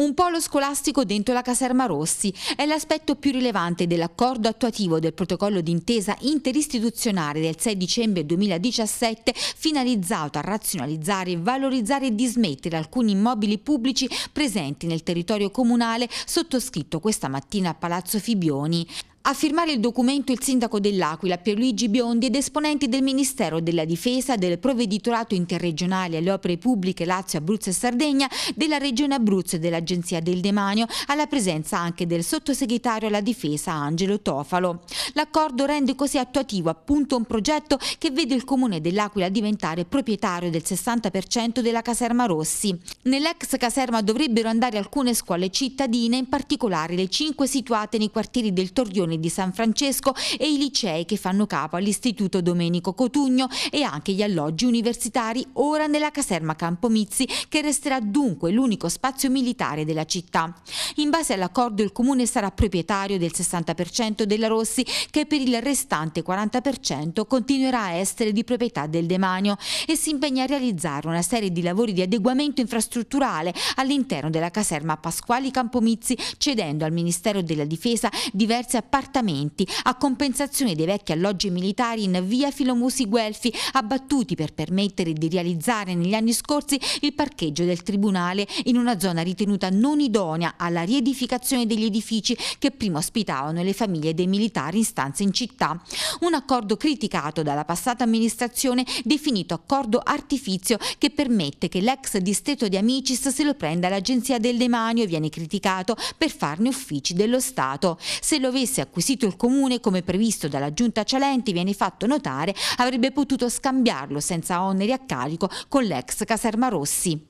Un polo scolastico dentro la caserma Rossi è l'aspetto più rilevante dell'accordo attuativo del protocollo d'intesa interistituzionale del 6 dicembre 2017 finalizzato a razionalizzare, valorizzare e dismettere alcuni immobili pubblici presenti nel territorio comunale sottoscritto questa mattina a Palazzo Fibioni. A firmare il documento il sindaco dell'Aquila Pierluigi Biondi ed esponenti del Ministero della Difesa, del Provveditorato Interregionale alle Opere Pubbliche Lazio, Abruzzo e Sardegna, della Regione Abruzzo e dell'Agenzia del Demanio, alla presenza anche del sottosegretario alla Difesa Angelo Tofalo. L'accordo rende così attuativo appunto un progetto che vede il comune dell'Aquila diventare proprietario del 60% della caserma Rossi. Nell'ex caserma dovrebbero andare alcune scuole cittadine, in particolare le cinque situate nei quartieri del Torrione di San Francesco e i licei che fanno capo all'Istituto Domenico Cotugno e anche gli alloggi universitari ora nella caserma Campomizzi che resterà dunque l'unico spazio militare della città. In base all'accordo il comune sarà proprietario del 60% della Rossi che per il restante 40% continuerà a essere di proprietà del demanio e si impegna a realizzare una serie di lavori di adeguamento infrastrutturale all'interno della caserma Pasquali Campomizzi, cedendo al Ministero della Difesa diversi appartamenti a compensazione dei vecchi alloggi militari in via Filomusi Guelfi, abbattuti per permettere di realizzare negli anni scorsi il parcheggio del Tribunale in una zona ritenuta non idonea alla riedificazione degli edifici che prima ospitavano le famiglie dei militari in istanze in città. Un accordo criticato dalla passata amministrazione definito accordo artifizio che permette che l'ex distretto di Amicis se lo prenda l'Agenzia del Demanio e viene criticato per farne uffici dello Stato. Se lo avesse acquisito il Comune, come previsto dalla Giunta Cialenti, viene fatto notare, avrebbe potuto scambiarlo senza oneri a carico con l'ex Caserma Rossi.